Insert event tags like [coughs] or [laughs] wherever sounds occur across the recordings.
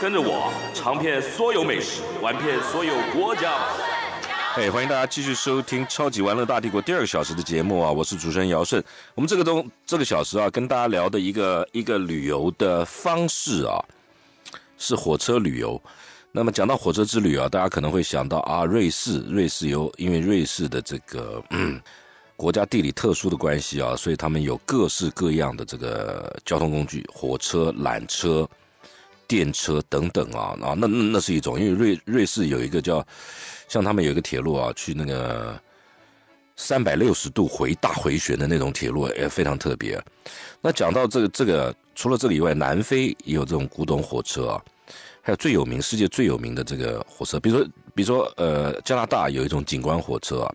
跟着我尝遍所有美食，玩遍所有国家。哎，欢迎大家继续收听《超级玩乐大帝国》第二个小时的节目啊！我是主持人姚顺。我们这个东这个小时啊，跟大家聊的一个一个旅游的方式啊，是火车旅游。那么讲到火车之旅啊，大家可能会想到啊，瑞士，瑞士游，因为瑞士的这个嗯、国家地理特殊的关系啊，所以他们有各式各样的这个交通工具，火车、缆车。电车等等啊啊那那那是一种，因为瑞瑞士有一个叫，像他们有一个铁路啊，去那个三百六十度回大回旋的那种铁路，也非常特别。那讲到这个这个，除了这个以外，南非也有这种古董火车啊，还有最有名世界最有名的这个火车，比如说比如说呃加拿大有一种景观火车啊，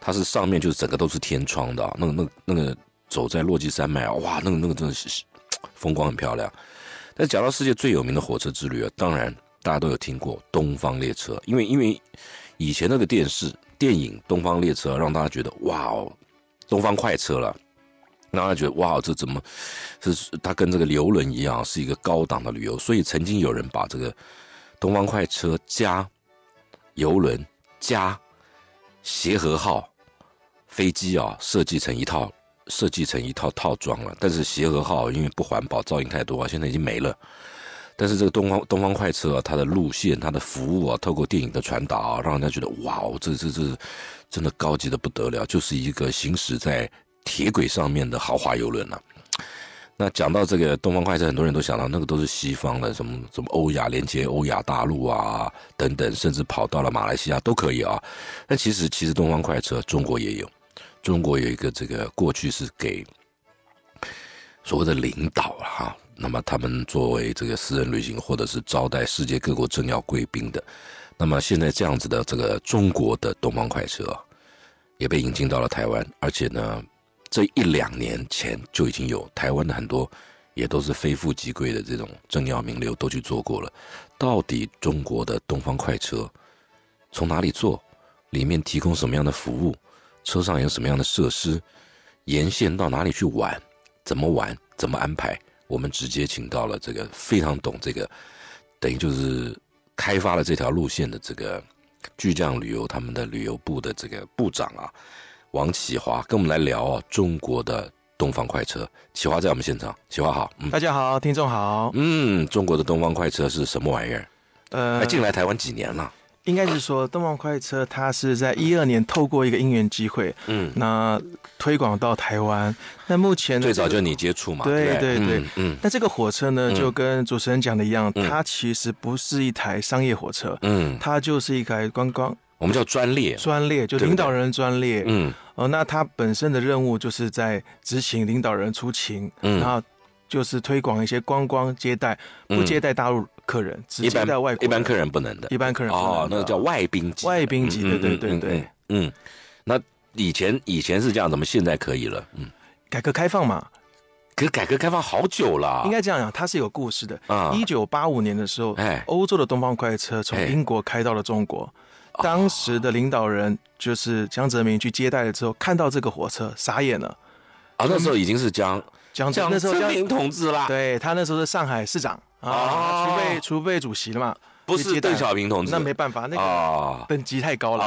它是上面就是整个都是天窗的啊，那个那那个走在落基山脉哇，那个那个真的是 [tsk] 风光很漂亮。但讲到世界最有名的火车之旅啊，当然大家都有听过东方列车，因为因为以前那个电视电影《东方列车》，让大家觉得哇哦，东方快车了，让大家觉得哇哦，这怎么是它跟这个游轮一样，是一个高档的旅游？所以曾经有人把这个东方快车加游轮加协和号飞机啊，设计成一套。设计成一套套装了，但是协和号因为不环保、噪音太多啊，现在已经没了。但是这个东方东方快车啊，它的路线、它的服务啊，透过电影的传达，让人家觉得哇哦，这这这真的高级的不得了，就是一个行驶在铁轨上面的豪华游轮了。那讲到这个东方快车，很多人都想到那个都是西方的，什么什么欧亚连接、欧亚大陆啊等等，甚至跑到了马来西亚都可以啊。那其实其实东方快车中国也有。中国有一个这个过去是给所谓的领导哈，那么他们作为这个私人旅行或者是招待世界各国政要贵宾的，那么现在这样子的这个中国的东方快车也被引进到了台湾，而且呢，这一两年前就已经有台湾的很多也都是非富即贵的这种政要名流都去做过了。到底中国的东方快车从哪里做，里面提供什么样的服务？车上有什么样的设施？沿线到哪里去玩？怎么玩？怎么安排？我们直接请到了这个非常懂这个，等于就是开发了这条路线的这个巨匠旅游他们的旅游部的这个部长啊，王启华跟我们来聊啊中国的东方快车。启华在我们现场，启华好，嗯，大家好，听众好，嗯，中国的东方快车是什么玩意儿？呃，进来台湾几年了？应该是说，东方快车它是在一二年透过一个因缘机会，嗯，那推广到台湾。那目前最早就你接触嘛，对对对，嗯。但这个火车呢，就跟主持人讲的一样，它其实不是一台商业火车，嗯，它就是一台观光。我们叫专列，专列就领导人专列，嗯。哦，那它本身的任务就是在执行领导人出勤，嗯，然后就是推广一些观光接待，不接待大陆。客人直接带外国，一般客人不能的。一般客人哦，那个叫外宾级，外宾级，对对对对。嗯，那以前以前是这样，怎么现在可以了？嗯，改革开放嘛，可改革开放好久了。应该这样讲，它是有故事的啊。一九八五年的时候，哎，欧洲的东方快车从英国开到了中国，当时的领导人就是江泽民去接待了之后，看到这个火车傻眼了。啊，那时候已经是江江江泽民同志了，对他那时候是上海市长。啊，储备储备主席了嘛？不是邓小平同志，那没办法，那个等级太高了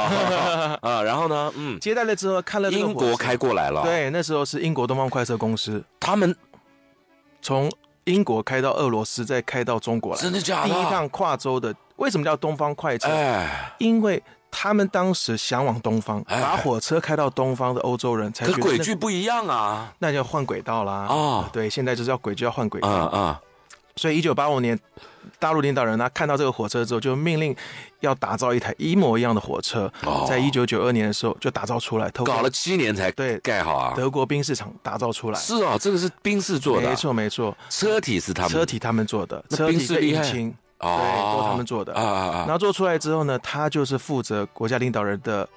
[laughs] 啊。然后呢？嗯，接待了之后，看了英国开过来了。对，那时候是英国东方快车公司，他们从英国开到俄罗斯，再开到中国来，真的假的？第一趟跨州的，为什么叫东方快车？因为他们当时想往东方，把火车开到东方的欧洲人才。轨距不一样啊，那就要换轨道啦啊！对，现在就是要轨就要换轨啊啊！所以一九八五年，大陆领导人呢看到这个火车之后，就命令要打造一台一模一样的火车。哦，在一九九二年的时候就打造出来，搞了七年才对盖好啊。德国兵士厂打造出来。是啊，这个是兵士做的，没错没错。车体是他们，车体他们做的，车体的引擎对，都他们做的啊啊啊。后做出来之后呢，他就是负责国家领导人的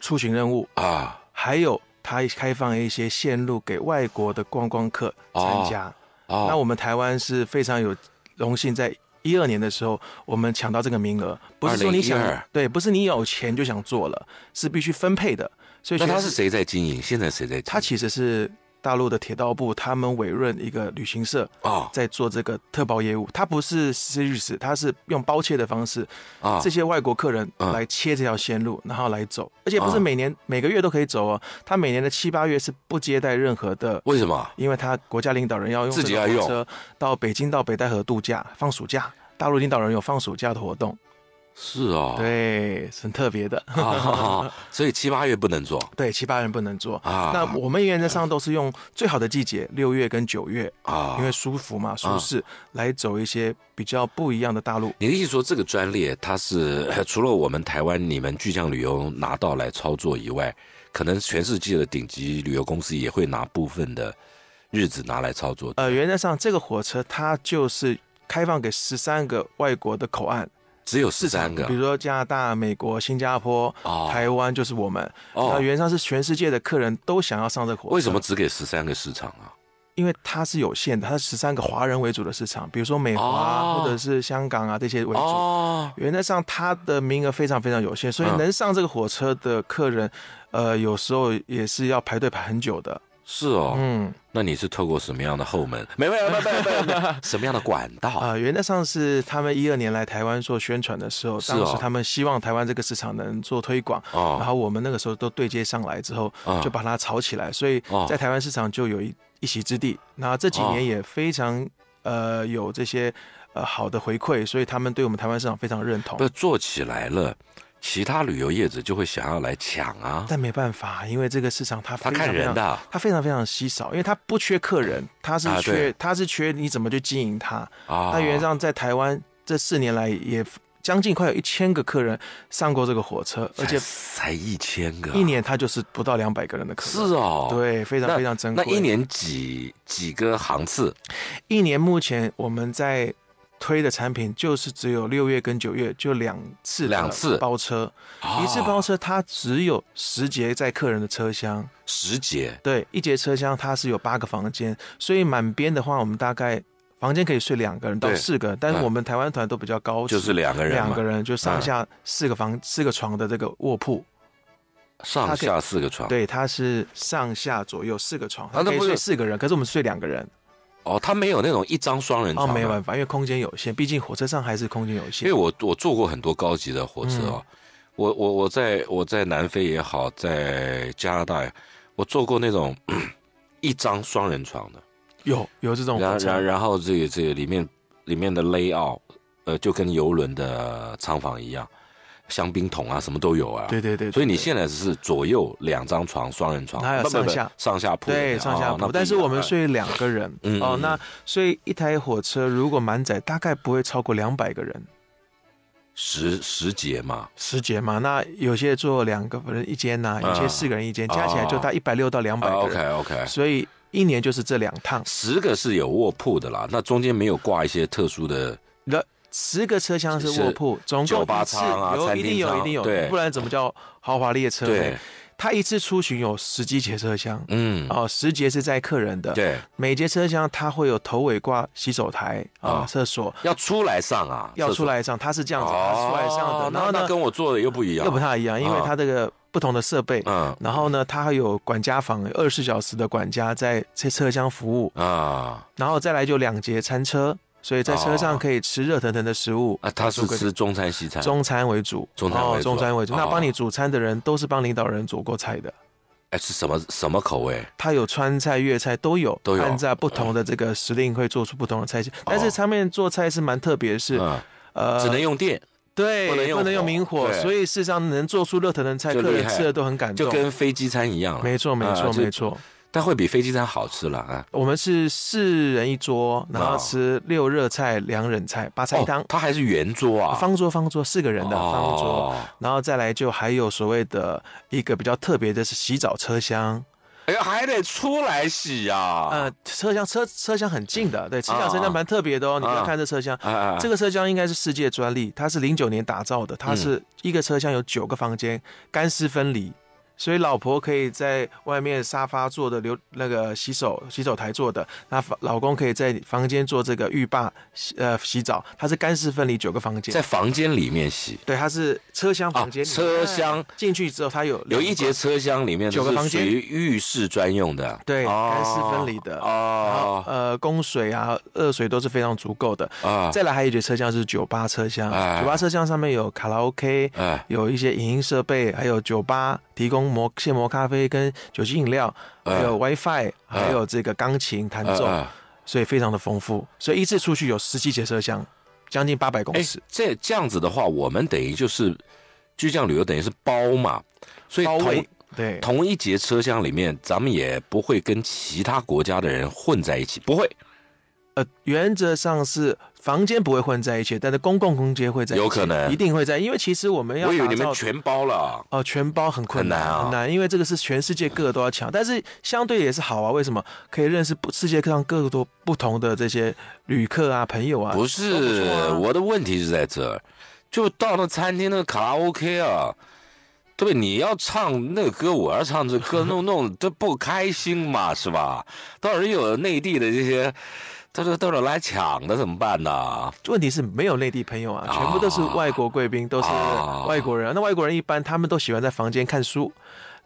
出行任务啊，还有他开放一些线路给外国的观光客参加。那我们台湾是非常有荣幸，在一二年的时候，我们抢到这个名额，不是说你想对，不是你有钱就想做了，是必须分配的。所以那他是谁在经营？现在谁在？他其实是。大陆的铁道部，他们委任一个旅行社啊，在做这个特包业务。他不是 s e r i 他是用包切的方式啊。这些外国客人来切这条线路，然后来走，而且不是每年每个月都可以走哦。他每年的七八月是不接待任何的。为什么？因为他国家领导人要用要用车到北京到北戴河度假放暑假，大陆领导人有放暑假的活动。是哦，对，很特别的，[laughs] 所以七八月不能坐，对，七八月不能坐啊。那我们原则上都是用最好的季节，六月跟九月啊，因为舒服嘛，舒适来走一些比较不一样的大陆。你的意思说这个专列它是 [laughs] 除了我们台湾，你们巨匠旅游拿到来操作以外，可能全世界的顶级旅游公司也会拿部分的日子拿来操作。呃，原则上这个火车它就是开放给十三个外国的口岸。只有十三个，比如说加拿大、美国、新加坡、台湾，就是我们。哦，那原上是全世界的客人都想要上这火车。为什么只给十三个市场啊？因为它是有限的，它是十三个华人为主的市场，比如说美华或者是香港啊这些为主。哦，原则上它的名额非常非常有限，所以能上这个火车的客人，呃，有时候也是要排队排很久的。是哦，嗯，那你是透过什么样的后门？没有没有没有没有，[laughs] 什么样的管道啊？原则上是他们一二年来台湾做宣传的时候，是哦，当时他们希望台湾这个市场能做推广，哦，然后我们那个时候都对接上来之后，就把它炒起来，所以在台湾市场就有一一席之地。那这几年也非常呃有这些呃好的回馈，所以他们对我们台湾市场非常认同，都做起来了。其他旅游业者就会想要来抢啊！但没办法，因为这个市场它它看人的，它非常非常稀少，因为它不缺客人，它是缺它是缺你怎么去经营它。啊！它原上在台湾这四年来也将近快有一千个客人上过这个火车，而且才一千个，一年它就是不到两百个人的客。是哦，对，非常非常珍贵。那一年几几个航次？一年目前我们在。推的产品就是只有六月跟九月就两次，两次包车，一次包车它只有十节在客人的车厢，十节对一节车厢它是有八个房间，所以满编的话我们大概房间可以睡两个人到四个，但是我们台湾团都比较高，就是两个人两个人就上下四个房四个床的这个卧铺，上下四个床对它是上下左右四个床可以睡四个人，可是我们睡两个人。哦，他没有那种一张双人床。哦，没办法，因为空间有限，毕竟火车上还是空间有限。因为我我坐过很多高级的火车哦。我我我在我在南非也好，在加拿大，我坐过那种 [clears throat] 一张双人床的，有有这种，然然然后这个这个里面里面的 layout，呃，就跟游轮的舱房一样。香槟桶啊，什么都有啊。对对对。所以你现在是左右两张床，双人床。还有上下上下铺。对，上下铺。但是我们睡两个人哦，那所以一台火车如果满载，大概不会超过两百个人。十十节嘛，十节嘛。那有些坐两个人一间呐，有些四个人一间，加起来就大一百六到两百。OK OK。所以一年就是这两趟。十个是有卧铺的啦，那中间没有挂一些特殊的。十个车厢是卧铺，总共九八仓有，一定有，一定有，对，不然怎么叫豪华列车对，它一次出巡有十几节车厢，嗯，哦，十节是载客人的，对，每节车厢它会有头尾挂洗手台啊，厕所要出来上啊，要出来上，它是这样子，出来上的，然后呢跟我做的又不一样，又不太一样，因为它这个不同的设备，嗯，然后呢，它还有管家房，二十四小时的管家在在车厢服务啊，然后再来就两节餐车。所以在车上可以吃热腾腾的食物啊，他是吃中餐西餐，中餐为主，哦，中餐为主。那帮你煮餐的人都是帮领导人煮过菜的，哎，是什么什么口味？他有川菜、粤菜都有，都有按照不同的这个时令会做出不同的菜系。但是他们做菜是蛮特别，是呃，只能用电，对，不能用明火，所以事实上能做出热腾腾菜，客人吃的都很感动，就跟飞机餐一样，没错没错没错。它会比飞机餐好吃了啊！我们是四人一桌，然后吃六热菜、两冷菜、八菜汤。它还是圆桌啊，方桌方桌四个人的方桌，然后再来就还有所谓的一个比较特别的是洗澡车厢，哎呀，还得出来洗呀！呃，车厢车车厢很近的，对，洗澡车厢蛮特别的哦。你看，看这车厢，这个车厢应该是世界专利，它是零九年打造的，它是一个车厢有九个房间，干湿分离。所以老婆可以在外面沙发坐的留那个洗手洗手台坐的，那老公可以在房间做这个浴霸洗呃洗澡，它是干湿分离九个房间，在房间里面洗，对，它是车厢房间，车厢进去之后它有有一节车厢里面间属于浴室专用的，对，干湿分离的，然后呃供水啊热水都是非常足够的啊。再来还有一节车厢是酒吧车厢，酒吧车厢上面有卡拉 OK，有一些影音设备，还有酒吧提供。磨现磨咖啡跟酒精饮料，还有 WiFi，还有这个钢琴弹奏，所以非常的丰富。所以一次出去有十七节车厢，将近八百公里。这这样子的话，我们等于就是就匠旅游，等于是包嘛。所以同对同一节车厢里面，咱们也不会跟其他国家的人混在一起，不会。呃，原则上是。房间不会混在一起，但是公共空间会在。有可能，一定会在，因为其实我们要。我以为你们全包了。哦，全包很困难啊，很难，因为这个是全世界各个都要抢，但是相对也是好啊。为什么可以认识不世界上各个多不同的这些旅客啊、朋友啊？不是，我的问题是在这儿，就到那餐厅、那卡拉 OK 啊，对，你要唱那个歌，我要唱这歌，[laughs] 弄弄都不开心嘛，是吧？到时候有内地的这些。到时候来了来抢的怎么办呢？问题是没有内地朋友啊，全部都是外国贵宾，都是外国人。那外国人一般他们都喜欢在房间看书。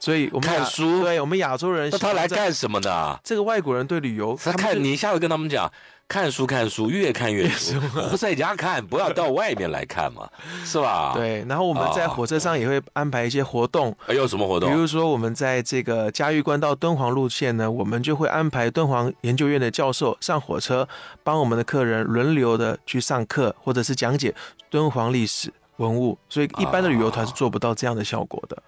所以我们看书，对我们亚洲人，那他来干什么的？这个外国人对旅游，他看你下次跟他们讲看书，看书越看越 [laughs] 不在家看，不要到外面来看嘛，[laughs] 是吧？对。然后我们在火车上也会安排一些活动，有什么活动？比如说我们在这个嘉峪关到敦煌路线呢，我们就会安排敦煌研究院的教授上火车，帮我们的客人轮流的去上课，或者是讲解敦煌历史文物。所以一般的旅游团是做不到这样的效果的。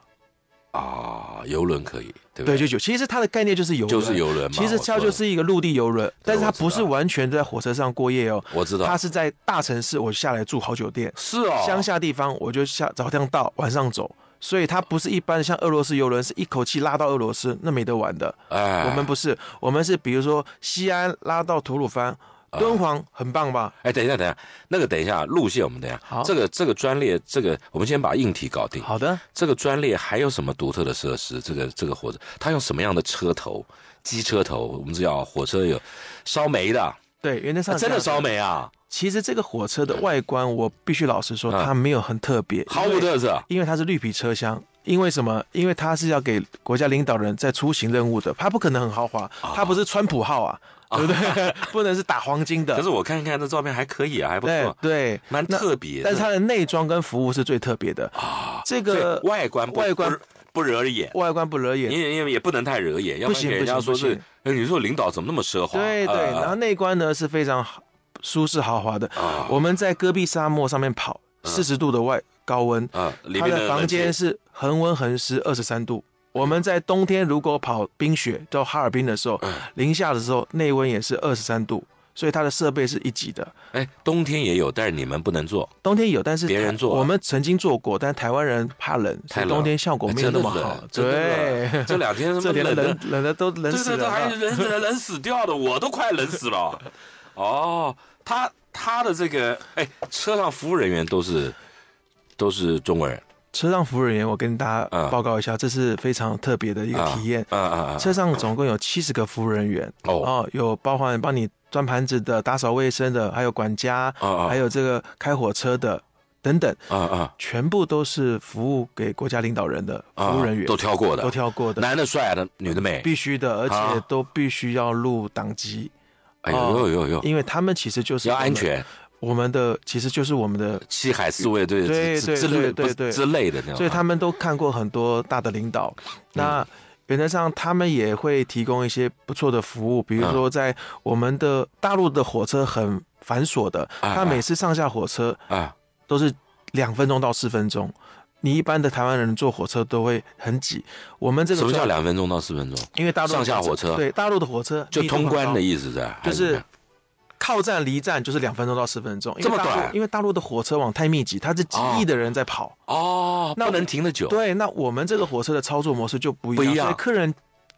啊，游轮可以，对对，就就其实它的概念就是游，轮，就是游轮。其实它就是一个陆地游轮，但是它不是完全在火车上过夜哦。我知道，它是在大城市，我下来住好酒店。是哦，乡下地方，我就下早上到，晚上走，所以它不是一般像俄罗斯游轮是一口气拉到俄罗斯，那没得玩的。哎，我们不是，我们是比如说西安拉到吐鲁番。敦煌很棒吧？哎，等一下，等一下，那个等一下路线，我们等一下。好，这个这个专列，这个我们先把硬体搞定。好的，这个专列还有什么独特的设施？这个这个火车，它用什么样的车头？机车头，我们道火车有烧煤的。对，原来烧真的烧煤啊。其实这个火车的外观，我必须老实说，它没有很特别，毫无特色，因为它是绿皮车厢。因为什么？因为它是要给国家领导人在出行任务的，它不可能很豪华，它不是川普号啊。对不对？[laughs] 不能是打黄金的。可是我看看这照片还可以啊，还不错，对，蛮特别。但是它的内装跟服务是最特别的啊。这个外观外观不惹眼，外观不惹眼，也也也不能太惹眼，要不行，不行，是。哎，你说领导怎么那么奢华？对对。然后内观呢是非常舒适豪华的。我们在戈壁沙漠上面跑，四十度的外高温，它的房间是恒温恒湿二十三度。我们在冬天如果跑冰雪到哈尔滨的时候，零下的时候，内温也是二十三度，所以它的设备是一级的。哎，冬天也有，但是你们不能做。冬天有，但是别人做。我们曾经做过，但台湾人怕冷，冬天效果没有那么好。对，这两天，这边冷冷的都冷死，了，还有人冷冷死掉的，我都快冷死了。[laughs] 哦，他他的这个，哎，车上服务人员都是都是中国人。车上服务人员，我跟大家报告一下，这是非常特别的一个体验。车上总共有七十个服务人员，哦，有包含帮你转盘子的、打扫卫生的，还有管家，还有这个开火车的等等，啊啊，全部都是服务给国家领导人的服务人员，都挑过的，都挑过的，男的帅的，女的美，必须的，而且都必须要入党籍。哎呦呦呦！因为他们其实就是要安全。我们的其实就是我们的七海四卫队对之类之类的，所以他们都看过很多大的领导。那原则上，他们也会提供一些不错的服务，比如说在我们的大陆的火车很繁琐的，他每次上下火车啊都是两分钟到四分钟。你一般的台湾人坐火车都会很挤，我们这个什么叫两分钟到四分钟？因为大陆上下火车，对大陆的火车就通关的意思是，就是。靠站离站就是两分钟到十分钟，这么短？因为大陆的火车网太密集，它是几亿的人在跑哦，那不能停的久。对，那我们这个火车的操作模式就不一样，所以客人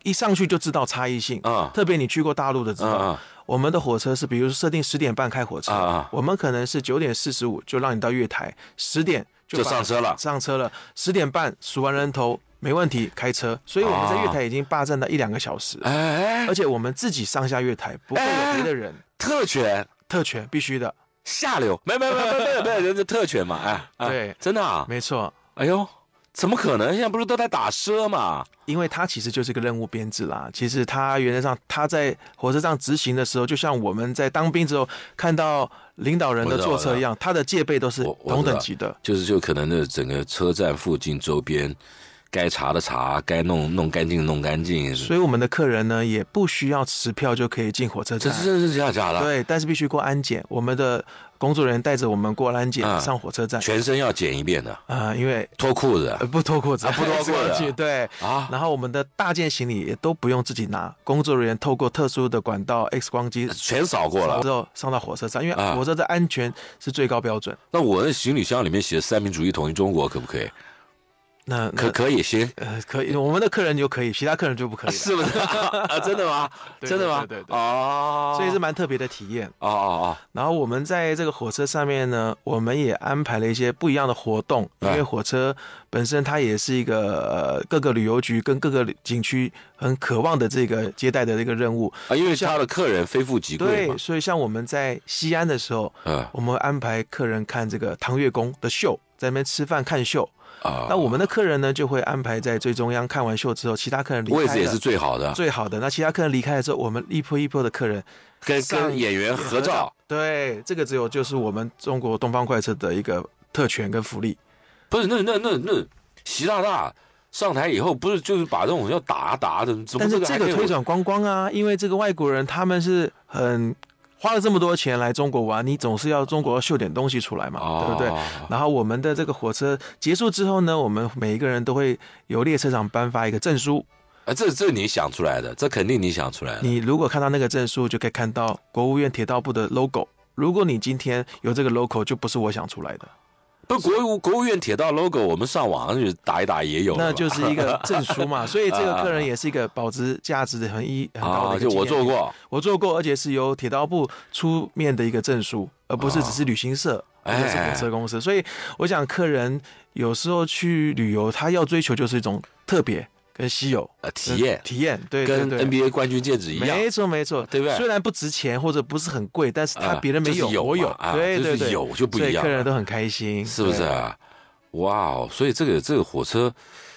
一上去就知道差异性。嗯，特别你去过大陆的知道，我们的火车是，比如设定十点半开火车，我们可能是九点四十五就让你到月台，十点就上车了，上车了，十点半数完人头没问题，开车。所以我们在月台已经霸占了一两个小时，而且我们自己上下月台不会有别的人。特权，特权必须的，下流，没没没没没，人家特权嘛，哎，对，真的啊，没错，哎呦，怎么可能？现在不是都在打车嘛？因为它其实就是个任务编制啦。其实他原则上他在火车站执行的时候，就像我们在当兵之后看到领导人的坐车一样，他的戒备都是同等级的，就是就可能的整个车站附近周边。该查的查，该弄弄干净，弄干净。所以我们的客人呢，也不需要持票就可以进火车站。这真是假假的。对，但是必须过安检。我们的工作人员带着我们过安检，上火车站，全身要检一遍的。啊，因为脱裤子。不脱裤子，不脱裤子，[laughs] 对。啊。然后我们的大件行李也都不用自己拿，工作人员透过特殊的管道 X 光机全扫过了之后上到火车站，因为火车的安全是最高标准。那我的行李箱里面写“三民主义统一中国”可不可以？那可可以行，呃，可以，我们的客人就可以，其他客人就不可以，是不是？[laughs] 啊，[laughs] 真的吗？真的吗？对对对。哦，所以是蛮特别的体验哦哦哦。然后我们在这个火车上面呢，我们也安排了一些不一样的活动，因为火车本身它也是一个呃各个旅游局跟各个景区很渴望的这个接待的这个任务啊，因为他的客人非富即贵。对，所以像我们在西安的时候，嗯，我们安排客人看这个唐月宫的秀，在那边吃饭看秀。啊，那我们的客人呢，就会安排在最中央。看完秀之后，其他客人离开，位置也是最好的，最好的。那其他客人离开的时候，我们一波一波的客人跟跟演员合照。对，这个只有就是我们中国东方快车的一个特权跟福利。不是，那那那那，习大大上台以后，不是就是把这种要打打的，但是这个推广观光啊，因为这个外国人他们是很。花了这么多钱来中国玩，你总是要中国秀点东西出来嘛，对不对？然后我们的这个火车结束之后呢，我们每一个人都会由列车长颁发一个证书。啊，这这你想出来的，这肯定你想出来的。你如果看到那个证书，就可以看到国务院铁道部的 logo。如果你今天有这个 logo，就不是我想出来的。不国务国务院铁道 logo，我们上网就打一打也有，那就是一个 [laughs] 证书嘛。所以这个客人也是一个保值价值的很一很高的。就我做过，我做过，而且是由铁道部出面的一个证书，而不是只是旅行社或者是火车公司。所以我想客人有时候去旅游，他要追求就是一种特别。跟稀有，呃，体验体验，对，跟 NBA 冠军戒指一样，没错没错，对不对？虽然不值钱或者不是很贵，但是他别人没有，我有，对对对，有就不一样客人都很开心，是不是？哇哦，所以这个这个火车，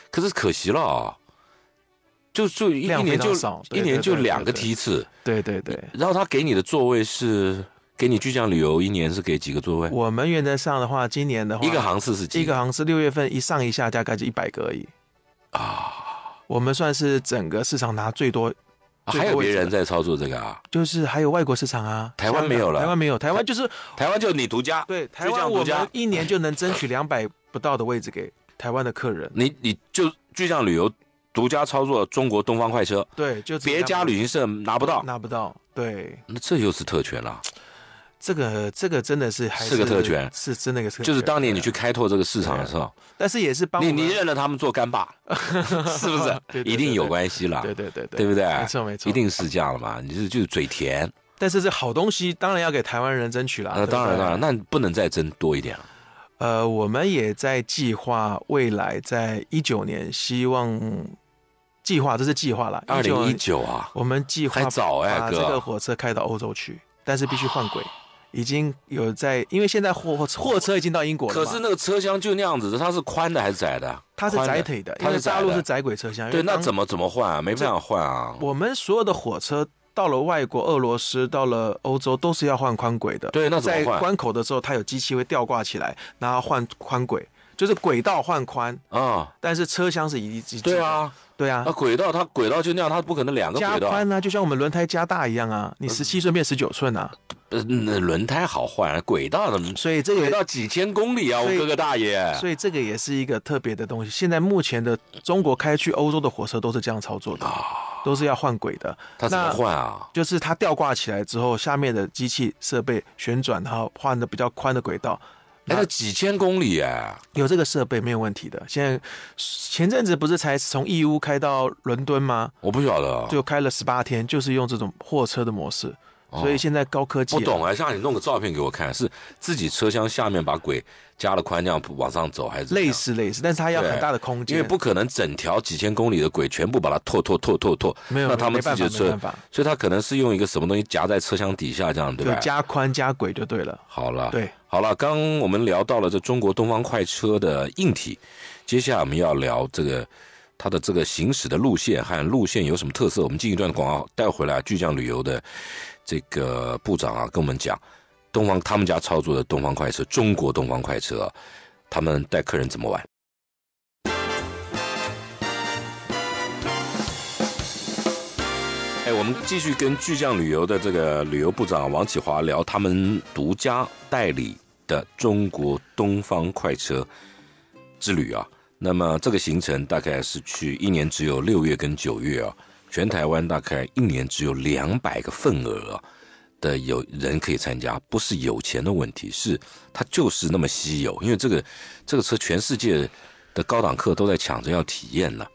可是可惜了，就就一年就一年就两个梯次，对对对。然后他给你的座位是，给你巨匠旅游，一年是给几个座位？我们原则上的话，今年的话，一个航次是几一个航次？六月份一上一下，大概就一百个而已啊。我们算是整个市场拿最多，还有别人在操作这个啊？就是还有外国市场啊，台湾没有了，台湾没有，台湾就是台湾就你独家，对，台湾我们一年就能争取两百不到的位置给台湾的客人。你你就巨匠旅游独家操作中国东方快车，对，就别家旅行社拿不到，拿不到，对，那这又是特权了。这个这个真的是还是个特权，是真的个特权。就是当年你去开拓这个市场的时候，但是也是帮你，你认了他们做干爸，[laughs] 是不是？一定有关系了，对对对对，对不对？没错没错，一定是这样了嘛。你是就是嘴甜，但是这好东西当然要给台湾人争取了。那当然当然，那不能再争多一点了。呃，我们也在计划未来在一九年，希望计划这是计划了，二零一九啊，我们计划还早哎哥，这个火车开到欧洲去，但是必须换轨。已经有在，因为现在货货车已经到英国了，可是那个车厢就那样子，它是宽的还是窄的？它是窄腿的，它是大陆是窄轨车厢。对，那怎么怎么换啊？没办法换啊！我们所有的火车到了外国，俄罗斯到了欧洲都是要换宽轨的。对，那在关口的时候，它有机器会吊挂起来，然后换宽轨，就是轨道换宽啊，但是车厢是一一。对啊。对啊，那轨道它轨道就那样，它不可能两个。加宽啊，就像我们轮胎加大一样啊，你十七寸变十九寸啊。呃，轮胎好换，轨道怎么？所以这道几千公里啊，我哥哥大爷。所以这个也是一个特别的东西。现在目前的中国开去欧洲的火车都是这样操作的，都是要换轨的。它怎么换啊？就是它吊挂起来之后，下面的机器设备旋转，然后换的比较宽的轨道。那几千公里哎，有这个设备没有问题的。现在前阵子不是才从义乌开到伦敦吗？我不晓得，就开了十八天，就是用这种货车的模式。所以现在高科技不懂，了，像让你弄个照片给我看，是自己车厢下面把轨加了宽，这样往上走还是类似类似？但是它要很大的空间，因为不可能整条几千公里的轨全部把它拓拓拓拓拓，没有没办法，所以它可能是用一个什么东西夹在车厢底下这样，对吧？加宽加轨就对了。好了，对。好了，刚我们聊到了这中国东方快车的硬体，接下来我们要聊这个它的这个行驶的路线和路线有什么特色。我们进一段广告带回来，巨匠旅游的这个部长啊，跟我们讲东方他们家操作的东方快车，中国东方快车，他们带客人怎么玩。我们继续跟巨匠旅游的这个旅游部长王启华聊他们独家代理的中国东方快车之旅啊。那么这个行程大概是去一年只有六月跟九月啊，全台湾大概一年只有两百个份额啊的有人可以参加，不是有钱的问题，是它就是那么稀有，因为这个这个车全世界的高档客都在抢着要体验呢。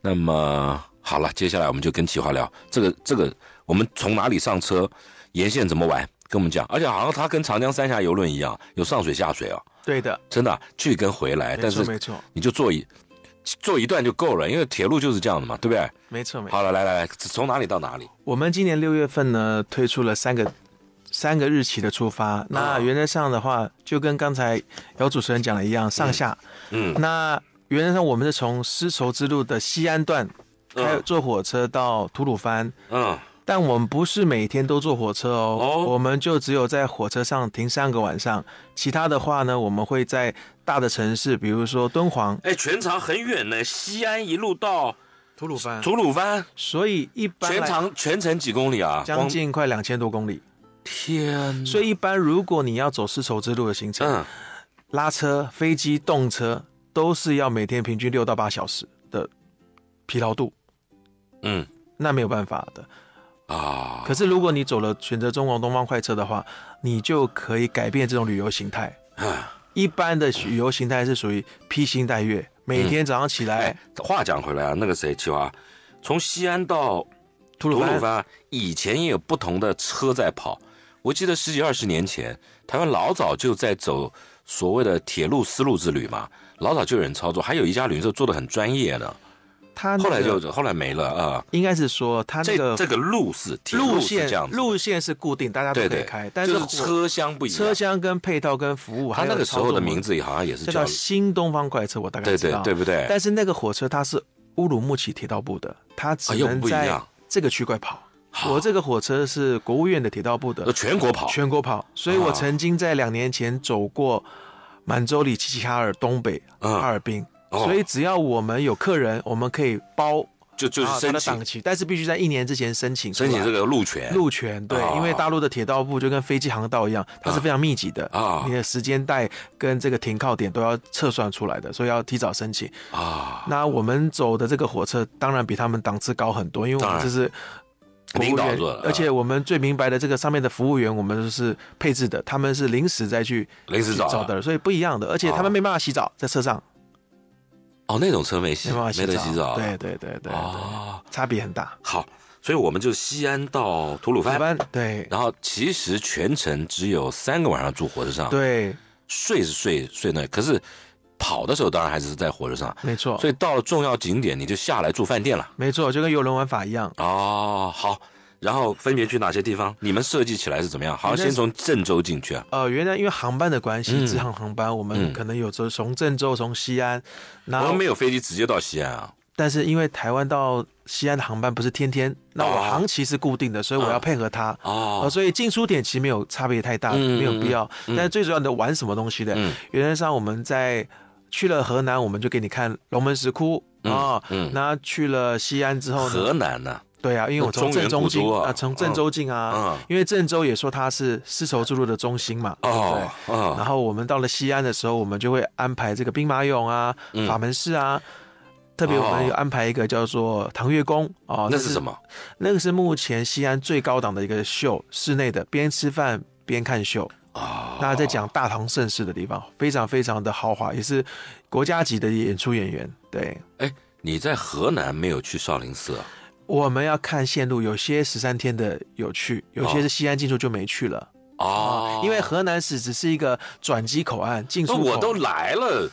那么。好了，接下来我们就跟企划聊这个这个，我们从哪里上车，沿线怎么玩，跟我们讲。而且好像它跟长江三峡游轮一样，有上水下水哦。对的，真的去跟回来，但是没错，你就坐一坐一段就够了，因为铁路就是这样的嘛，对不对？没错没错。好了，来来来，从哪里到哪里？我们今年六月份呢，推出了三个三个日期的出发。那原则上的话，就跟刚才姚主持人讲的一样，上下。嗯。那原则上我们是从丝绸之路的西安段。开坐火车到吐鲁番，嗯，但我们不是每天都坐火车哦，我们就只有在火车上停三个晚上，其他的话呢，我们会在大的城市，比如说敦煌，哎，全长很远呢，西安一路到吐鲁番，吐鲁番，所以一般全长全程几公里啊？将近快两千多公里，天，所以一般如果你要走丝绸之路的行程，嗯，拉车、飞机、动车都是要每天平均六到八小时的疲劳度。嗯，那没有办法的啊。可是如果你走了选择中国东方快车的话，你就可以改变这种旅游形态。啊、一般的旅游形态是属于披星戴月，每天早上起来。话讲回来啊，那个谁，齐华，从西安到吐鲁番，以前也有不同的车在跑。我记得十几二十年前，台湾老早就在走所谓的铁路丝路之旅嘛，老早就有人操作，还有一家旅行社做的很专业的。他、后来就后来没了啊，应该是说他这个这个路是路线这样子，路线是固定，大家都可以开，但是车厢不一样，车厢跟配套跟服务，他那个时候的名字好像也是叫新东方快车，我大概知道，对对对不对？但是那个火车它是乌鲁木齐铁道部的，它只能在这个区块跑。我这个火车是国务院的铁道部的，全国跑全国跑，所以我曾经在两年前走过满洲里、齐齐哈尔、东北、哈尔滨。所以只要我们有客人，我们可以包，就就是申请，但是必须在一年之前申请，申请这个路权。路权对，因为大陆的铁道部就跟飞机航道一样，它是非常密集的啊。你的时间带跟这个停靠点都要测算出来的，所以要提早申请啊。那我们走的这个火车当然比他们档次高很多，因为我们这是，服务员，而且我们最明白的这个上面的服务员，我们是配置的，他们是临时再去临时找的，所以不一样的，而且他们没办法洗澡在车上。哦，那种车没洗，没得洗澡，对对对对，哦，差别很大。好，所以我们就西安到吐鲁番，对，然后其实全程只有三个晚上住火车上，对，睡是睡睡那，可是跑的时候当然还是在火车上，没错。所以到重要景点你就下来住饭店了，没错，就跟游轮玩法一样。哦，好。然后分别去哪些地方？你们设计起来是怎么样？好，先从郑州进去啊。呃，原来因为航班的关系，直航航班我们可能有时候从郑州从西安。我们没有飞机直接到西安啊。但是因为台湾到西安的航班不是天天，那我航期是固定的，所以我要配合它哦。所以进出点其实没有差别太大，没有必要。但是最主要的玩什么东西的？原则上我们在去了河南，我们就给你看龙门石窟啊。嗯。那去了西安之后呢？河南呢？对啊，因为我从郑州进啊，从郑州进啊，因为郑州也说它是丝绸之路的中心嘛。哦，然后我们到了西安的时候，我们就会安排这个兵马俑啊、法门寺啊，特别我们有安排一个叫做唐月宫啊。那是什么？那个是目前西安最高档的一个秀，室内的边吃饭边看秀啊。那在讲大唐盛世的地方，非常非常的豪华，也是国家级的演出演员。对，哎，你在河南没有去少林寺啊？我们要看线路，有些十三天的有去，有些是西安进出就没去了哦，因为河南市只是一个转机口岸，进出。我都来了，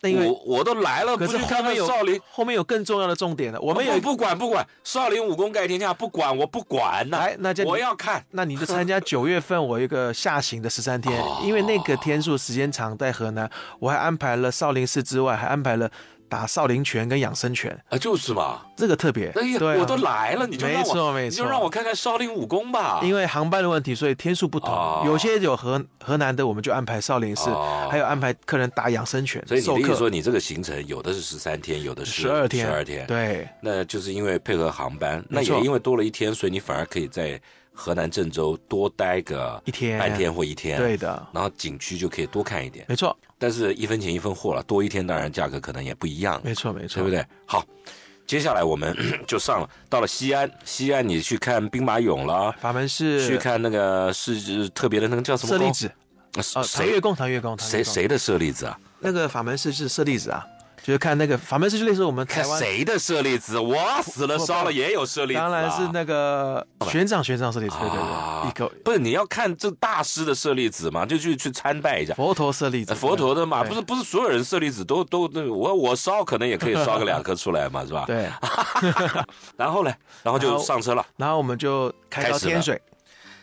那因我我都来了，可是他看看少林，后面有更重要的重点了。我们也不管不管，少林武功盖天下，不管我不管呐。哎，[laughs] 那就我要看，那你就参加九月份我一个下行的十三天，因为那个天数时间长，在河南我还安排了少林寺之外，还安排了。打少林拳跟养生拳啊，就是嘛，这个特别。哎呀，我都来了，你就让我，你就让我看看少林武功吧。因为航班的问题，所以天数不同，有些有河河南的，我们就安排少林寺，还有安排客人打养生拳。所以你可以说，你这个行程有的是十三天，有的是天，十二天，对，那就是因为配合航班，那也因为多了一天，所以你反而可以在河南郑州多待个一天、半天或一天，对的，然后景区就可以多看一点，没错。但是，一分钱一分货了，多一天当然价格可能也不一样。没错，没错，对不对？好，接下来我们 [coughs] 就上了，到了西安，西安你去看兵马俑了，法门寺，去看那个是特别的那个叫什么？舍利子，月供唐月供谁谁的舍利子啊？那个法门寺是舍利子啊？就是看那个，法门寺，就类似我们台湾谁的舍利子，我死了烧了也有舍利子。当然是那个玄奘，玄奘舍利子对对对。一颗不是你要看这大师的舍利子嘛，就去去参拜一下佛陀舍利子，佛陀的嘛。不是不是，所有人舍利子都都那我我烧可能也可以烧个两颗出来嘛，是吧？对。[laughs] 然后嘞，然后就上车了。然后我们就开到天水，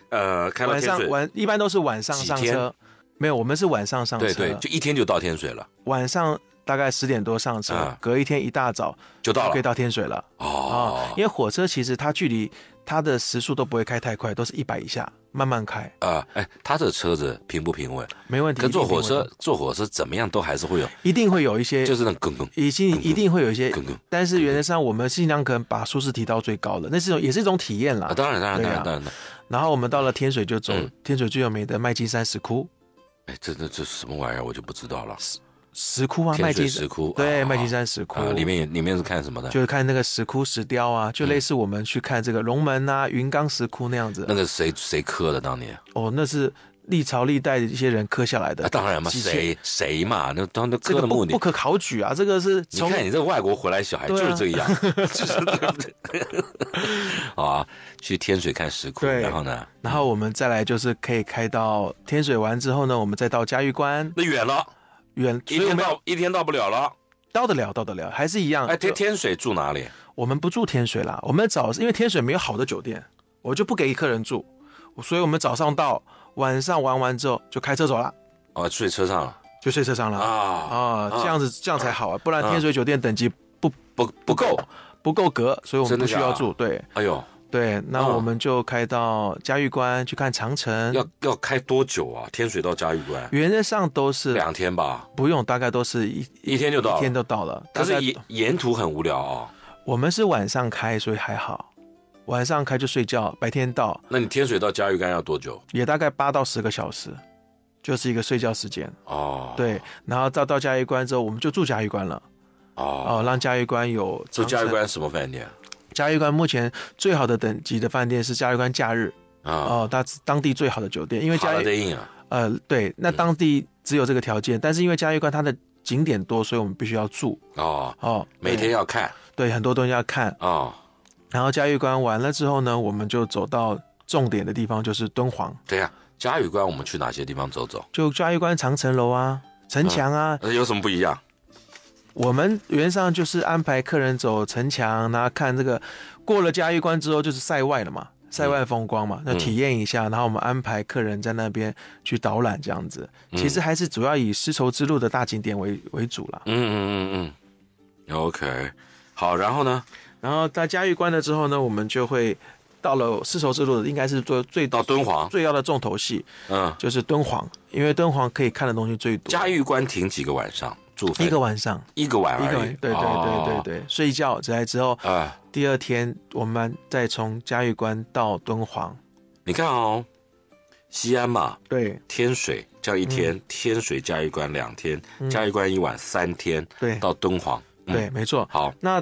呃，开到天水。晚上，晚一般都是晚上上车，没有，我们是晚上上车，对对，就一天就到天水了。晚上。大概十点多上车，隔一天一大早就到，可以到天水了。哦，因为火车其实它距离它的时速都不会开太快，都是一百以下，慢慢开。啊，哎，它这车子平不平稳？没问题。坐火车坐火车怎么样都还是会有，一定会有一些，就是那咯咯，一定一定会有一些咯咯。但是原则上我们尽量可能把舒适提到最高了，那是一种也是一种体验啦。当然当然当然当然。然后我们到了天水就走，天水最有名的麦金山石窟。哎，这这这什么玩意儿？我就不知道了。石窟啊，麦积石窟。对，麦积山石窟。啊，里面里面是看什么的？就是看那个石窟石雕啊，就类似我们去看这个龙门呐、云冈石窟那样子。那个谁谁刻的？当年？哦，那是历朝历代的一些人刻下来的。当然嘛，谁谁嘛，那当那刻的目的不可考举啊，这个是。你看你这外国回来小孩就是这样，就是这样子。啊，去天水看石窟，然后呢？然后我们再来就是可以开到天水完之后呢，我们再到嘉峪关。那远了。远一天到一天到不了了，到得了，到得了，还是一样。哎，天天水住哪里？我们不住天水了，我们早因为天水没有好的酒店，我就不给客人住，所以我们早上到，晚上玩完之后就开车走了。哦，睡车上了，就睡车上了啊啊，这样子这样才好啊，不然天水酒店等级不不不够不够格，所以我们不需要住。对，哎呦。对，那我们就开到嘉峪关去看长城。要要开多久啊？天水到嘉峪关？原则上都是两天吧。不用，大概都是一一天就到了，一天就到了。但是沿沿途很无聊啊。我们是晚上开，所以还好。晚上开就睡觉，白天到。那你天水到嘉峪关要多久？也大概八到十个小时，就是一个睡觉时间哦。对，然后到到嘉峪关之后，我们就住嘉峪关了。哦，哦，让嘉峪关有。住嘉峪关什么饭店？嘉峪关目前最好的等级的饭店是嘉峪关假日啊，哦，它当地最好的酒店，因为嘉峪关，呃，对，那当地只有这个条件，但是因为嘉峪关它的景点多，所以我们必须要住哦哦，每天要看，对，很多东西要看哦。然后嘉峪关完了之后呢，我们就走到重点的地方，就是敦煌。对呀，嘉峪关我们去哪些地方走走？就嘉峪关长城楼啊，城墙啊，有什么不一样？我们原上就是安排客人走城墙，然后看这个过了嘉峪关之后就是塞外了嘛，塞外风光嘛，那体验一下。然后我们安排客人在那边去导览这样子，其实还是主要以丝绸之路的大景点为为主了。嗯嗯嗯嗯，OK，好，然后呢，然后到嘉峪关了之后呢，我们就会到了丝绸之路，应该是做最到敦煌，最要的重头戏，嗯，就是敦煌，因为敦煌可以看的东西最多。嘉峪关停几个晚上？一个晚上，一个晚上，对对对对对，睡觉在之后，第二天我们再从嘉峪关到敦煌。你看哦，西安嘛，对，天水叫一天，天水嘉峪关两天，嘉峪关一晚三天，对，到敦煌。对，没错。好，那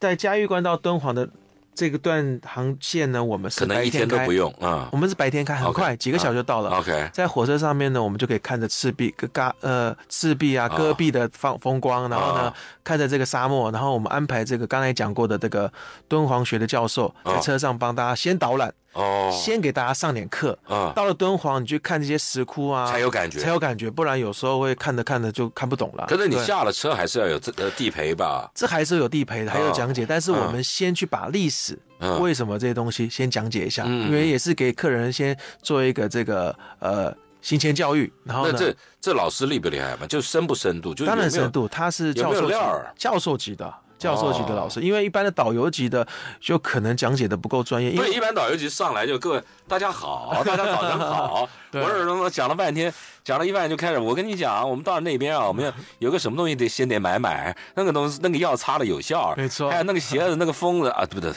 在嘉峪关到敦煌的。这个段航线呢，我们可能一天都不用啊。我们是白天开，很快几个小时就到了。OK，在火车上面呢，我们就可以看着赤壁、戈呃赤壁啊、戈壁的风风光，然后呢看着这个沙漠，然后我们安排这个刚才讲过的这个敦煌学的教授在车上帮大家先导览。哦，先给大家上点课啊！到了敦煌，你去看这些石窟啊，才有感觉，才有感觉。不然有时候会看着看着就看不懂了。可是你下了车还是要有这呃地陪吧？这还是有地陪的，还有讲解。但是我们先去把历史为什么这些东西先讲解一下，因为也是给客人先做一个这个呃行前教育。然后呢，这这老师厉不厉害嘛？就深不深度？就当然深度，他是教授，有教授级的。教授级的老师，因为一般的导游级的就可能讲解的不够专业。因为一般导游级上来就各位 [laughs] 大家好，大家早上好，我日他讲了半天，讲了一半就开始我跟你讲，我们到那边啊，我们要有个什么东西得先得买买那个东西，那个药擦了有效。没错。还有那个鞋子，那个疯子啊，对不对？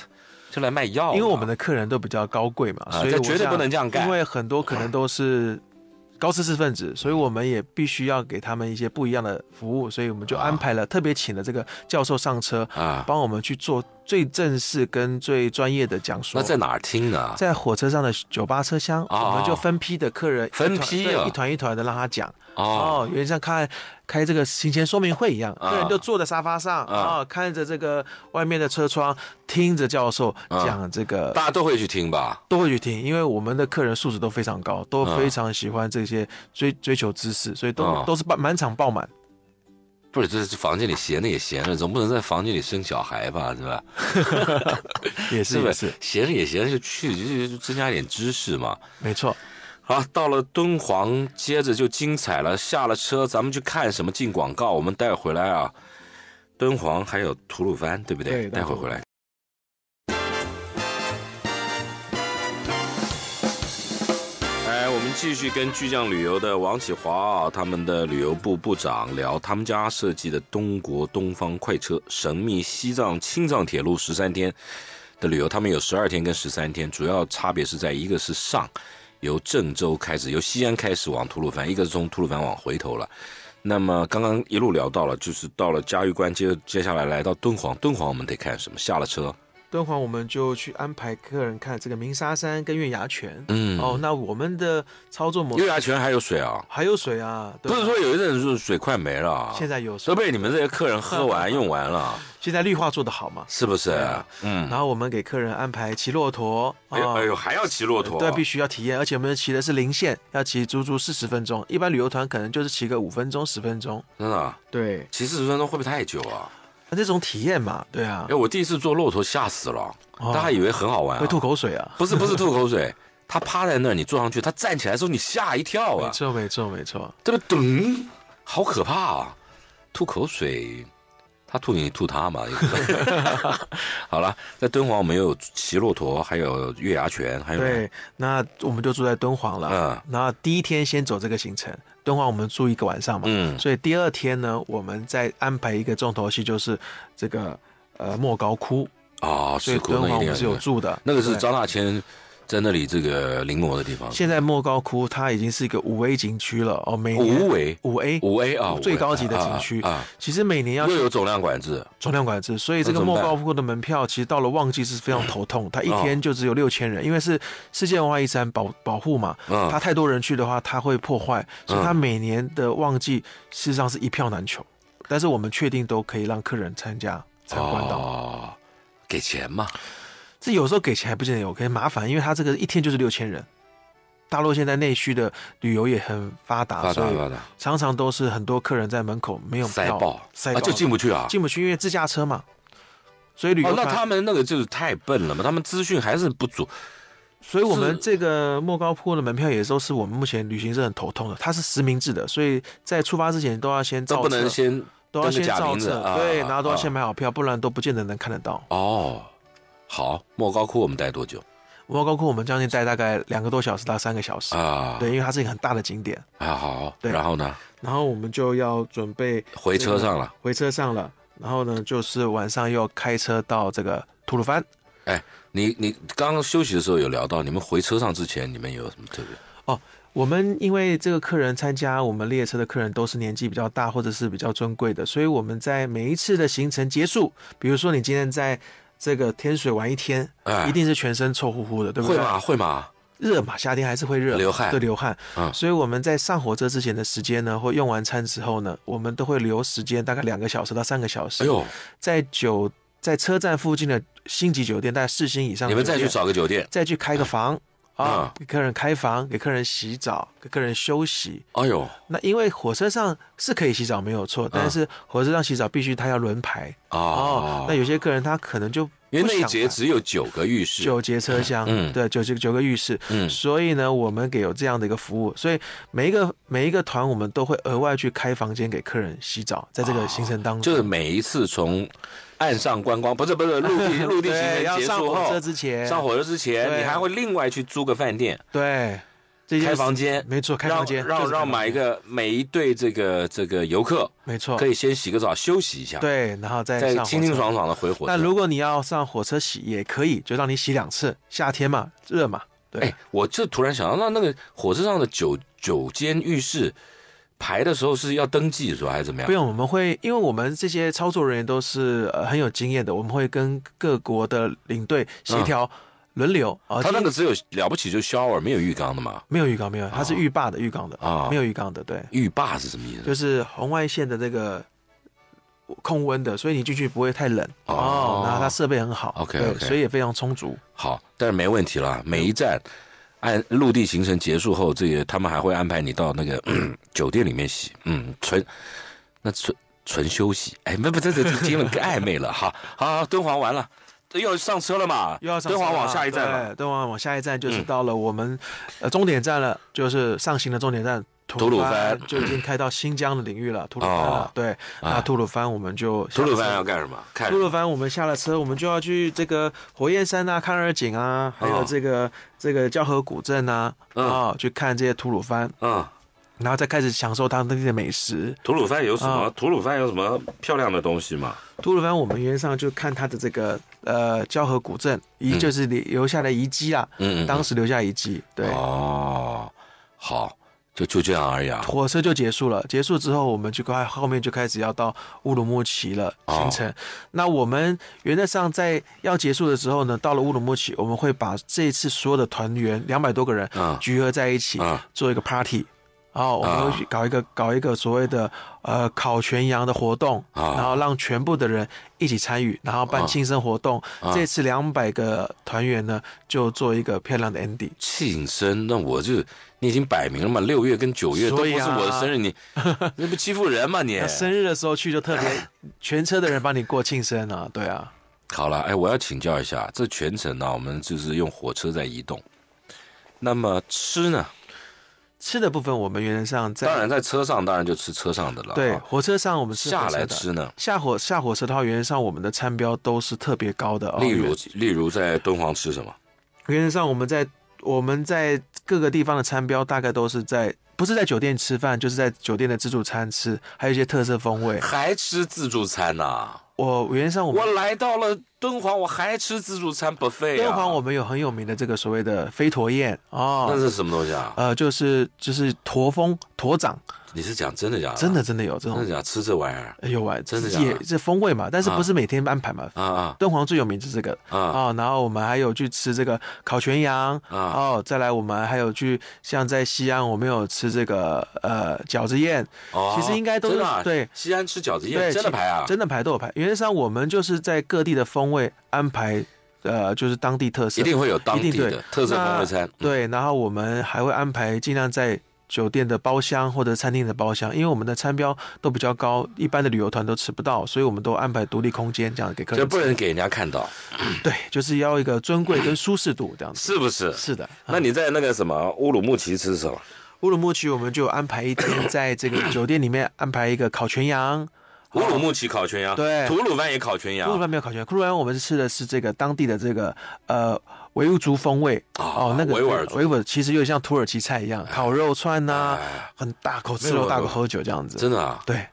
就 [laughs] 来卖药。因为我们的客人都比较高贵嘛，所以绝对不能这样干。因为很多可能都是。高知识分子，所以我们也必须要给他们一些不一样的服务，所以我们就安排了特别请的这个教授上车啊，帮我们去做。最正式跟最专业的讲述，那在哪儿听呢？在火车上的酒吧车厢，我们就分批的客人，分批，一团一团的让他讲，哦，有点像开开这个行前说明会一样，人就坐在沙发上啊，看着这个外面的车窗，听着教授讲这个，大家都会去听吧？都会去听，因为我们的客人素质都非常高，都非常喜欢这些追追求知识，所以都都是爆满场爆满。不是，这这房间里闲着也闲着，总不能在房间里生小孩吧，是吧？[laughs] 也是，也是，闲着也闲着就去，就增加一点知识嘛。没错。好，到了敦煌，接着就精彩了。下了车，咱们去看什么？进广告，我们待会回来啊。敦煌还有吐鲁番，对不对？待会回来。我们继续跟巨匠旅游的王启华，他们的旅游部部长聊他们家设计的东国东方快车神秘西藏青藏铁路十三天的旅游。他们有十二天跟十三天，主要差别是在一个是上由郑州开始，由西安开始往吐鲁番；一个是从吐鲁番往回头了。那么刚刚一路聊到了，就是到了嘉峪关，接接下来来到敦煌。敦煌我们得看什么？下了车。敦煌，我们就去安排客人看这个鸣沙山跟月牙泉。嗯，哦，那我们的操作模式。月牙泉还有水啊？还有水啊？不是说有一阵子水快没了？现在有都被你们这些客人喝完用完了。现在绿化做得好嘛？是不是？嗯。然后我们给客人安排骑骆驼。哎呦，还要骑骆驼？对，必须要体验。而且我们骑的是零线，要骑足足四十分钟。一般旅游团可能就是骑个五分钟十分钟。真的？对。骑四十分钟会不会太久啊？那种体验嘛，对啊，因为我第一次坐骆驼吓死了，大家以为很好玩，会吐口水啊？不是，不是吐口水，他趴在那儿，你坐上去，他站起来的时候你吓一跳啊，没错，没错，没错，对吧？噔，好可怕啊，吐口水。他吐你吐他嘛，[laughs] 好了，在敦煌我们有骑骆驼，还有月牙泉，还有对，那我们就住在敦煌了。然后第一天先走这个行程，敦煌我们住一个晚上嘛，嗯，所以第二天呢，我们再安排一个重头戏，就是这个呃莫高窟啊，所以敦煌我们是有住的，那个是张大千。在那里这个临摹的地方，现在莫高窟它已经是一个五 A 景区了哦，每年五 A 五 A 五 A 啊，最高级的景区啊。其实每年要又有总量管制，总量管制，所以这个莫高窟的门票其实到了旺季是非常头痛，它一天就只有六千人，因为是世界文化遗产保保护嘛，它太多人去的话它会破坏，所以它每年的旺季事实上是一票难求。但是我们确定都可以让客人参加参观到。给钱嘛。这有时候给钱还不见得有，可以麻烦，因为他这个一天就是六千人。大陆现在内需的旅游也很发达，发达，发达，常常都是很多客人在门口没有塞爆，塞就进不去啊，进不去，因为自驾车嘛。所以旅游那他们那个就是太笨了嘛，他们资讯还是不足。所以我们这个莫高窟的门票也都是我们目前旅行社很头痛的，它是实名制的，所以在出发之前都要先照，不能先都要先照，证，对，然后都要先买好票，不然都不见得能看得到。哦。好，莫高窟我们待多久？莫高窟我们将近待大概两个多小时到三个小时啊，对，因为它是一个很大的景点啊。好，对，然后呢？然后我们就要准备回车上了，回车上了。然后呢，就是晚上要开车到这个吐鲁番。哎，你你刚刚休息的时候有聊到，你们回车上之前你们有什么特别？哦，我们因为这个客人参加我们列车的客人都是年纪比较大或者是比较尊贵的，所以我们在每一次的行程结束，比如说你今天在。这个天水玩一天，哎，一定是全身臭乎乎的，对对？会吗？会吗？热嘛，夏天还是会热，流汗，对，流汗。嗯，所以我们在上火车之前的时间呢，或用完餐之后呢，我们都会留时间，大概两个小时到三个小时。哎呦，在酒在车站附近的星级酒店，大概四星以上，你们再去找个酒店，再去开个房。啊，给客人开房，给客人洗澡，给客人休息。哎呦，那因为火车上是可以洗澡，没有错，但是火车上洗澡必须他要轮排啊。那有些客人他可能就。因为那一节只有九个浴室，九节车厢，嗯，对，九九九个浴室，嗯，所以呢，我们给有这样的一个服务，所以每一个每一个团，我们都会额外去开房间给客人洗澡，在这个行程当中，就是每一次从岸上观光，不是不是陆地 [laughs] 陆地行程结束后，上火车之前，上火车之前，你还会另外去租个饭店，对。这开房间，没错，开房间，让让让买一个，每一对这个这个游客，没错，可以先洗个澡休息一下，对，然后再清清爽爽的回火车。那如果你要上火车洗也可以，就让你洗两次，夏天嘛，热嘛，对。哎，我这突然想到，那那个火车上的九九间浴室排的时候是要登记是吧，还是怎么样？不用，我们会，因为我们这些操作人员都是呃很有经验的，我们会跟各国的领队协调。轮流啊，他那个只有了不起就 shower 没有浴缸的嘛？没有浴缸，没有，它是浴霸的，浴缸的啊，没有浴缸的，对。浴霸是什么意思？就是红外线的这个控温的，所以你进去不会太冷哦。然后它设备很好，OK，对，水也非常充足。好，但是没问题了。每一站按陆地行程结束后，这个他们还会安排你到那个 [clears throat] 酒店里面洗，嗯，纯那纯纯休息。哎，不不这这这新闻暧昧了哈。好，敦煌完了。又要上车了嘛？又要上敦煌往下一站了。敦煌往下一站就是到了我们呃终点站了，就是上行的终点站吐鲁番，就已经开到新疆的领域了。吐鲁番，对，那吐鲁番我们就吐鲁番要干什么？吐鲁番我们下了车，我们就要去这个火焰山呐，看二景啊，还有这个这个蛟河古镇呐，啊，去看这些吐鲁番。嗯。然后再开始享受当地的美食吐鲁番有什么？吐鲁番有什么漂亮的东西吗？吐鲁番我们原则上就看它的这个呃交河古镇遗，就是留下的遗迹啊，嗯当时留下遗迹。对。哦，好，就就这样而已。啊。火车就结束了，结束之后我们就快后面就开始要到乌鲁木齐了。行程。那我们原则上在要结束的时候呢，到了乌鲁木齐，我们会把这次所有的团员两百多个人聚合在一起，做一个 party。哦，我们去搞一个搞一个所谓的呃烤全羊的活动，然后让全部的人一起参与，然后办庆生活动。这次两百个团员呢，就做一个漂亮的 ending。庆生？那我就你已经摆明了嘛，六月跟九月都不是我的生日，你那 [laughs] 不欺负人嘛？你生日的时候去就特别，[laughs] 全车的人帮你过庆生啊，对啊。好了，哎，我要请教一下，这全程呢，我们就是用火车在移动，那么吃呢？吃的部分，我们原则上在当然在车上，当然就吃车上的了。对，火车上我们是下来吃呢。下火下火车，的话，原则上我们的餐标都是特别高的。例如，例如在敦煌吃什么？原则上我们在我们在各个地方的餐标大概都是在不是在酒店吃饭，就是在酒店的自助餐吃，还有一些特色风味，还吃自助餐呢。我原上我我来到了敦煌，我还吃自助餐不费。敦煌我们有很有名的这个所谓的飞驼宴啊，那是什么东西啊？呃，就是就是驼峰驼掌。你是讲真的假？的？真的真的有这种，真的的吃这玩意儿，呦喂，真的假的？这风味嘛。但是不是每天安排嘛？啊啊！敦煌最有名就是这个啊啊！然后我们还有去吃这个烤全羊啊哦，再来我们还有去像在西安，我们有吃这个呃饺子宴。哦，其实应该都是对西安吃饺子宴，真的排啊，真的排都有排。原则上我们就是在各地的风味安排，呃，就是当地特色，一定会有当地的特色风味餐。对，然后我们还会安排尽量在。酒店的包厢或者餐厅的包厢，因为我们的餐标都比较高，一般的旅游团都吃不到，所以我们都安排独立空间，这样给客人。就不能给人家看到。[clears throat] 对，就是要一个尊贵跟舒适度这样子。是不是？是的。那你在那个什么乌鲁木齐吃什么？乌鲁木齐我们就安排一天在这个酒店里面安排一个烤全羊。乌鲁木齐烤全羊，对，吐鲁番也烤全羊。吐鲁番没有烤全，羊，吐鲁番我们吃的是这个当地的这个呃维吾族风味哦那个维吾尔维吾尔其实有点像土耳其菜一样，烤肉串呐，很大口吃肉，大口喝酒这样子，真的啊，对。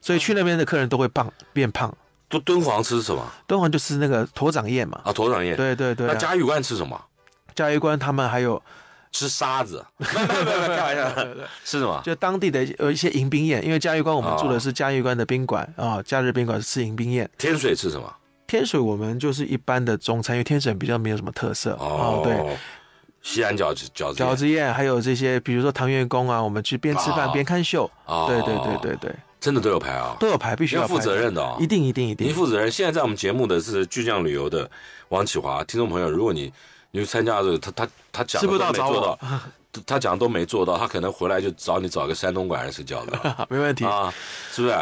所以去那边的客人都会胖，变胖。都敦煌吃什么？敦煌就吃那个驼掌宴嘛，啊，驼掌宴。对对对。那嘉峪关吃什么？嘉峪关他们还有。吃沙子，[laughs] 没有没有，开玩笑，[laughs] 是什么？就当地的呃一些迎宾宴，因为嘉峪关我们住的是嘉峪关的宾馆啊，假日宾馆是迎宾宴。天水吃什么？天水我们就是一般的中餐，因为天水比较没有什么特色哦。对，西安饺子饺子饺子宴，还有这些，比如说唐员宫啊，我们去边吃饭边看秀哦，对对对对对，真的都有排啊，都有排，必须要负责任的，一定一定一定，您负责任。现在在我们节目的是巨匠旅游的王启华，听众朋友，如果你。就参加这个，他他他讲都没做到，[laughs] 他讲都没做到，他可能回来就找你找个山东馆睡觉了，[laughs] 没问题啊，是不是？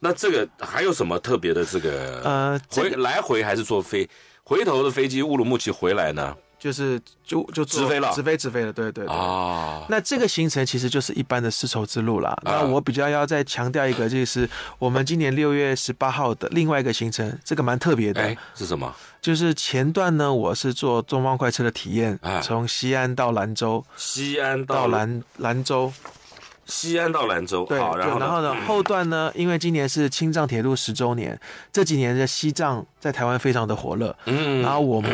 那这个还有什么特别的这个？呃，回来回还是坐飞回头的飞机，乌鲁木齐回来呢？就是就就直飞了，直飞直飞了，对对啊。那这个行程其实就是一般的丝绸之路了。那我比较要再强调一个，就是我们今年六月十八号的另外一个行程，这个蛮特别的。是什么？就是前段呢，我是坐东方快车的体验，从西安到兰州。西安到兰兰州，西安到兰州。对，然后然后呢后段呢，因为今年是青藏铁路十周年，这几年的西藏在台湾非常的火热。嗯，然后我们。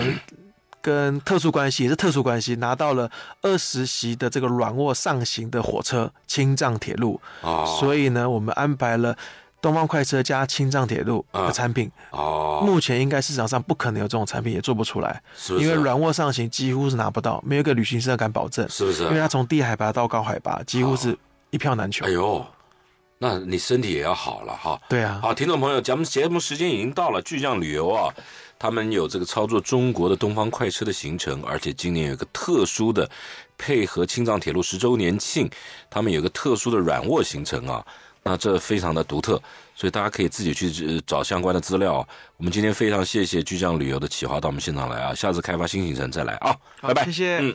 跟特殊关系也是特殊关系，拿到了二十席的这个软卧上行的火车青藏铁路哦，所以呢，我们安排了东方快车加青藏铁路的产品哦，目前应该市场上不可能有这种产品，也做不出来，因为软卧上行几乎是拿不到，没有一个旅行社敢保证，是不是？因为它从低海拔到高海拔，几乎是一票难求。哎呦，那你身体也要好了哈。对啊。好，听众朋友，咱们节目时间已经到了，巨匠旅游啊。他们有这个操作中国的东方快车的行程，而且今年有个特殊的，配合青藏铁路十周年庆，他们有个特殊的软卧行程啊，那这非常的独特，所以大家可以自己去找相关的资料。我们今天非常谢谢巨匠旅游的企划到我们现场来啊，下次开发新行程再来啊，拜拜，谢谢。